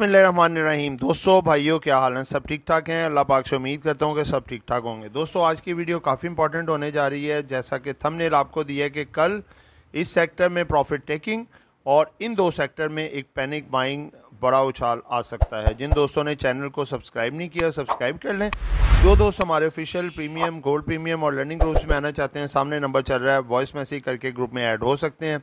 रहीम दोस्तों भाइयों क्या हाल हैं सब ठीक ठाक हैं अल्लाह पाक से उम्मीद करता हूँ कि सब ठीक ठाक होंगे दोस्तों आज की वीडियो काफ़ी इंपॉर्टेंट होने जा रही है जैसा कि थंबनेल आपको दिया है कि कल इस सेक्टर में प्रॉफिट टेकिंग और इन दो सेक्टर में एक पैनिक बाइंग बड़ा उछाल आ सकता है जिन दोस्तों ने चैनल को सब्सक्राइब नहीं किया सब्सक्राइब कर लें जो दोस्त हमारे ऑफिशियल प्रीमियम गोल्ड प्रीमियम और लर्निंग ग्रुप्स में आना चाहते हैं सामने नंबर चल रहा है वॉइस मैसेज करके ग्रुप में ऐड हो सकते हैं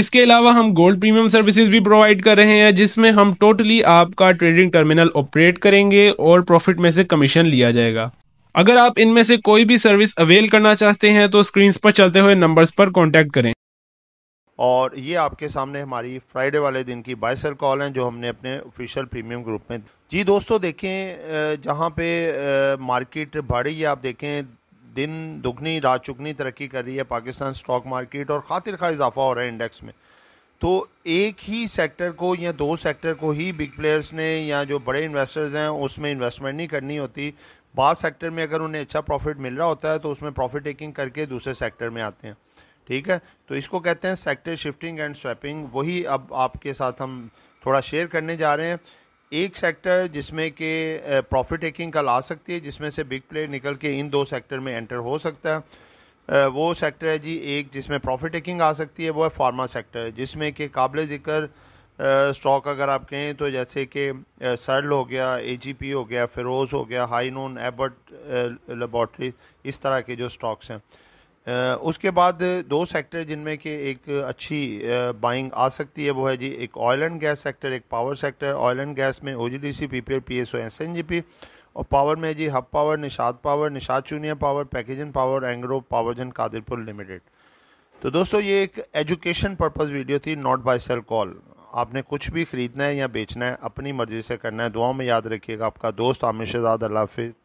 इसके अलावा हम गोल्ड प्रीमियम सर्विसेज भी प्रोवाइड कर रहे हैं जिसमें हम टोटली आपका ट्रेडिंग टर्मिनल ऑपरेट करेंगे और प्रॉफिट में से कमीशन लिया जाएगा अगर आप इनमें से कोई भी सर्विस अवेल करना चाहते हैं तो स्क्रीन पर चलते हुए नंबर्स पर कॉन्टैक्ट करें और ये आपके सामने हमारी फ्राइडे वाले दिन की बाइसल कॉल है जो हमने अपने ऑफिशियल प्रीमियम ग्रुप में जी दोस्तों देखें जहाँ पे मार्केट बढ़ी है आप देखें दिन दुगनी रात चुगनी तरक्की कर रही है पाकिस्तान स्टॉक मार्केट और खातिर खा इजाफा हो रहा है इंडेक्स में तो एक ही सेक्टर को या दो सेक्टर को ही बिग प्लेयर्स ने या जो बड़े इन्वेस्टर्स हैं उसमें इन्वेस्टमेंट नहीं करनी होती बाद सेक्टर में अगर उन्हें अच्छा प्रॉफिट मिल रहा होता है तो उसमें प्रॉफिट टेकिंग करके दूसरे सेक्टर में आते हैं ठीक है तो इसको कहते हैं सेक्टर शिफ्टिंग एंड स्वैपिंग वही अब आपके साथ हम थोड़ा शेयर करने जा रहे हैं एक सेक्टर जिसमें के प्रॉफिट टेकिंग कल आ सकती है जिसमें से बिग प्लेयर निकल के इन दो सेक्टर में एंटर हो सकता है वो सेक्टर है जी एक जिसमें प्रॉफिट टेकिंग आ सकती है वो है फार्मा सेक्टर जिसमें कि काबिल ज़िक्र स्टॉक अगर आप कहें तो जैसे कि सर्ल हो गया ए हो गया फिरोज़ हो गया हाई नोन एबर्ट लेबॉट्री इस तरह के जो स्टॉक्स हैं उसके बाद दो सेक्टर जिनमें कि एक अच्छी बाइंग आ सकती है वो है जी एक ऑयल एंड गैस सेक्टर एक power sector oil and gas में O G D C P P P S O S N G P और पावर में जी Hub power Nishat power Nishat Chunian power Pakgen power Engro Powergen Qadirpur limited तो दोस्तों ये एक एजुकेशन पर्पस वीडियो थी नॉट बाय सेल कॉल आपने कुछ भी ख़रीदना है या बेचना है अपनी मर्ज़ी से करना है दुआओं में याद रखिएगा आपका दोस्त आमिर शहजाद अल्लाह हाफिज़